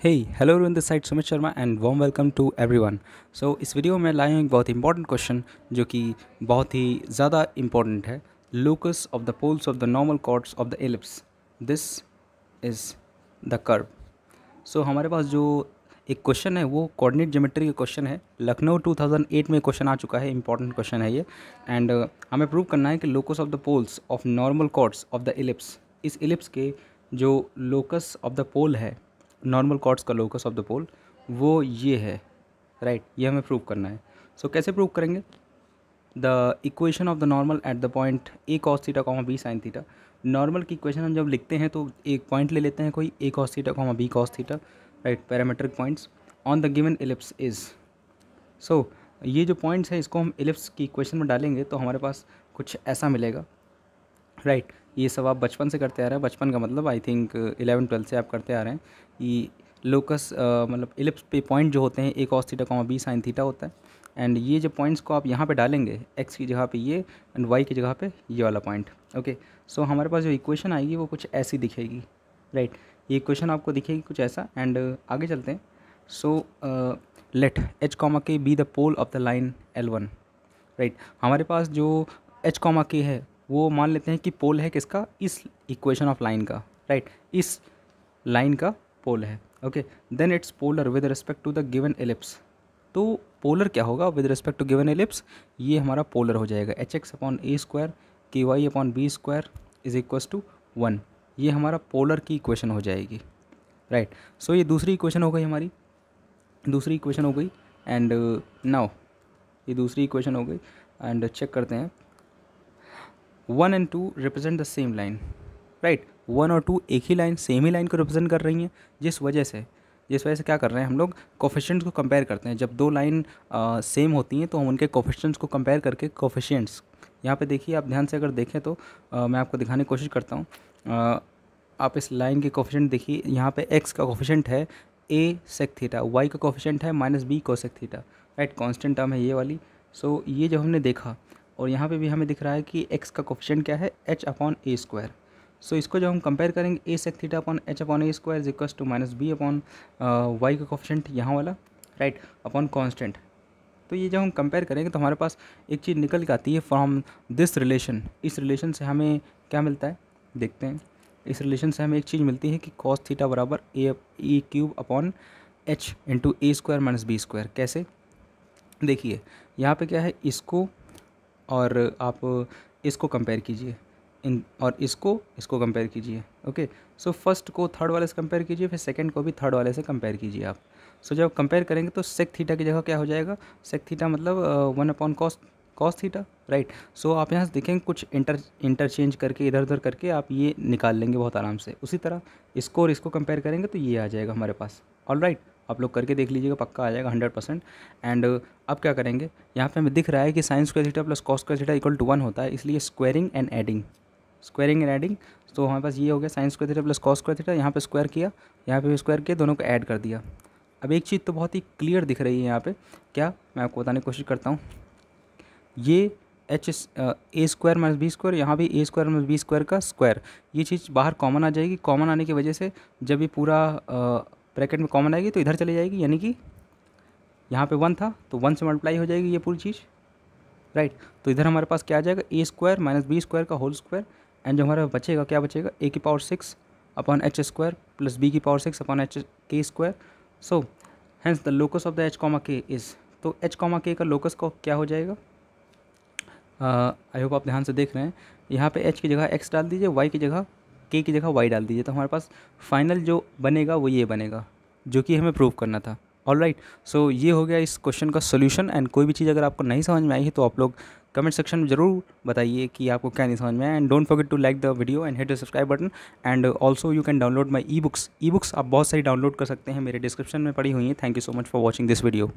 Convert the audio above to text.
Hey, hello the side Sumit Sharma and and welcome to everyone so इस वीडियो में लाया हूँ एक बहुत इंपॉर्टेंट क्वेश्चन जो कि बहुत ही ज़्यादा इंपॉर्टेंट है locus of the poles of the normal chords of the ellipse this is the curve so हमारे पास जो एक क्वेश्चन है वो कोऑर्डिनेट जोमेट्री का क्वेश्चन है लखनऊ 2008 में क्वेश्चन आ चुका है इंपॉर्टेंट क्वेश्चन है ये एंड uh, हमें प्रूव करना है कि locus of the poles of normal chords of the ellipse इस एलिप्स के जो लोकस ऑफ द पोल है नॉर्मल कॉर्ड्स का लोकस ऑफ द पोल वो ये है राइट right, ये हमें प्रूव करना है सो so, कैसे प्रूव करेंगे the equation of the normal at the point A cos theta comma B sine theta normal की इक्वेशन हम जब लिखते हैं तो एक पॉइंट ले लेते हैं कोई A cos theta comma B cos theta right parametric points on the given ellipse is so ये जो पॉइंट्स हैं इसको हम एलिप्स की इक्वेशन में डालेंगे तो हमारे पास कुछ ऐसा मिलेगा राइट right. ये सब आप बचपन से करते आ रहे हैं बचपन का मतलब आई थिंक इलेवन ट्वेल्थ से आप करते आ रहे हैं कि लोकस मतलब इलिप्स पे पॉइंट जो होते हैं एक cos theta comma B sine theta होता है एंड ये जो पॉइंट्स को आप यहाँ पे डालेंगे एक्स की जगह पे ये एंड वाई की जगह पे ये वाला पॉइंट ओके सो हमारे पास जो इक्वेशन आएगी वो कुछ ऐसी दिखेगी राइट right. ये इक्वेशन आपको दिखेगी कुछ ऐसा एंड आगे चलते हैं so let H comma K be the pole of the line L one right हमारे पास जो एच कॉमा के है वो मान लेते हैं कि पोल है किसका इस इक्वेशन ऑफ लाइन का राइट right? इस लाइन का पोल है okay then it's polar with respect to the given ellipse तो पोलर क्या होगा with respect to given ellipse ये हमारा पोलर हो जाएगा H X upon A square K Y upon B square is equals to one ये हमारा polar की इक्वेशन हो जाएगी राइट right. सो so, ये दूसरी इक्वेशन हो गई हमारी दूसरी इक्वेशन हो गई एंड नाउ uh, ये दूसरी इक्वेशन हो गई एंड चेक करते हैं one and two represent the same line right one और टू एक ही लाइन सेम ही लाइन को रिप्रेजेंट कर रही हैं जिस वजह से जिस वजह से क्या कर रहे हैं हम लोग कोफिशेंट्स को कंपेयर करते हैं जब दो लाइन सेम होती हैं तो हम उनके कोफिशेंट्स को कंपेयर करके कोफिशेंट्स यहाँ पे देखिए आप ध्यान से अगर देखें तो आ, मैं आपको दिखाने की कोशिश करता हूँ आप इस लाइन के कोफिशेंट देखिए यहाँ पे एक्स का कोफिशेंट है ए सेक थीटा वाई का कोफिशेंट है minus B cosec theta right constant term है ये वाली सो so, ये जब हमने देखा और यहाँ पे भी हमें दिख रहा है कि एक्स का कोफिशेंट क्या है H upon A square so इसको जब हम कंपेयर करेंगे A sec theta upon H upon A square is equals to minus B upon Y का कोफिशेंट यहाँ वाला राइट अपॉन कॉन्स्टेंट तो ये जब हम कंपेयर करेंगे तो हमारे पास एक चीज़ निकल के आती है फ्रॉम दिस रिलेशन इस रिलेशन से हमें क्या मिलता है देखते हैं इस रिलेशन से हमें एक चीज़ मिलती है कि कॉस थीटा बराबर A A cube upon H into A square minus B square कैसे देखिए यहाँ पे क्या है इसको और आप इसको कंपेयर कीजिए इन और इसको इसको कंपेयर कीजिए ओके सो फर्स्ट को थर्ड वाले से कंपेयर कीजिए फिर सेकंड को भी थर्ड वाले से कंपेयर कीजिए आप सो so, जब कंपेयर करेंगे तो सेक थीटा की जगह क्या हो जाएगा सेक थीटा मतलब one upon cos cos theta right so आप यहाँ से देखेंगे कुछ इंटर इंटरचेंज करके इधर उधर करके आप ये निकाल लेंगे बहुत आराम से उसी तरह इसको और इसको कंपेयर करेंगे तो ये आ जाएगा हमारे पास ऑल राइट right. आप लोग करके देख लीजिएगा पक्का आ जाएगा हंड्रेड परसेंट एंड अब क्या करेंगे यहाँ पे हमें दिख रहा है कि sine square theta plus cos square theta equal to one होता है इसलिए squaring and adding squaring and adding तो हमारे पास ये हो गया sine square theta plus cos square theta यहाँ पर स्क्वायर किया यहाँ पर भी स्क्वायर किया दोनों को ऐड कर दिया अब एक चीज़ तो बहुत ही क्लियर दिख रही है यहाँ पर क्या मैं आपको बताने की कोशिश करता हूँ ये H A square minus B square यहाँ भी A square minus B square का स्क्वायर ये चीज़ बाहर कॉमन आ जाएगी कॉमन आने की वजह से जब ये पूरा ब्रैकेट में कॉमन आएगी तो इधर चली जाएगी यानी कि यहाँ पे वन था तो वन से मल्टीप्लाई हो जाएगी ये पूरी चीज़ राइट तो इधर हमारे पास क्या आ जाएगा A square minus B square का होल स्क्वायर एंड जो हमारा बचेगा क्या बचेगा ए की power six upon H square plus B की power six upon H K square so hence the locus of the H comma K is तो H comma K का लोकस का क्या हो जाएगा आई uh, होप आप ध्यान से देख रहे हैं यहाँ पे एच की जगह एक्स डाल दीजिए वाई की जगह के की जगह वाई डाल दीजिए तो हमारे पास फाइनल जो बनेगा वो ये बनेगा जो कि हमें प्रूव करना था ऑल राइट सो ये हो गया इस क्वेश्चन का सोल्यूशन एंड कोई भी चीज़ अगर आपको नहीं समझ में आई है तो आप लोग कमेंट सेक्शन में जरूर बताइए कि आपको क्या नहीं समझ में आया and don't forget to like the video and hit the subscribe button and also you can download my e books e books आप बहुत सारी डाउनलोड कर सकते हैं मेरे डिस्क्रिप्शन में पड़ी हुई हैं thank you so much for watching this video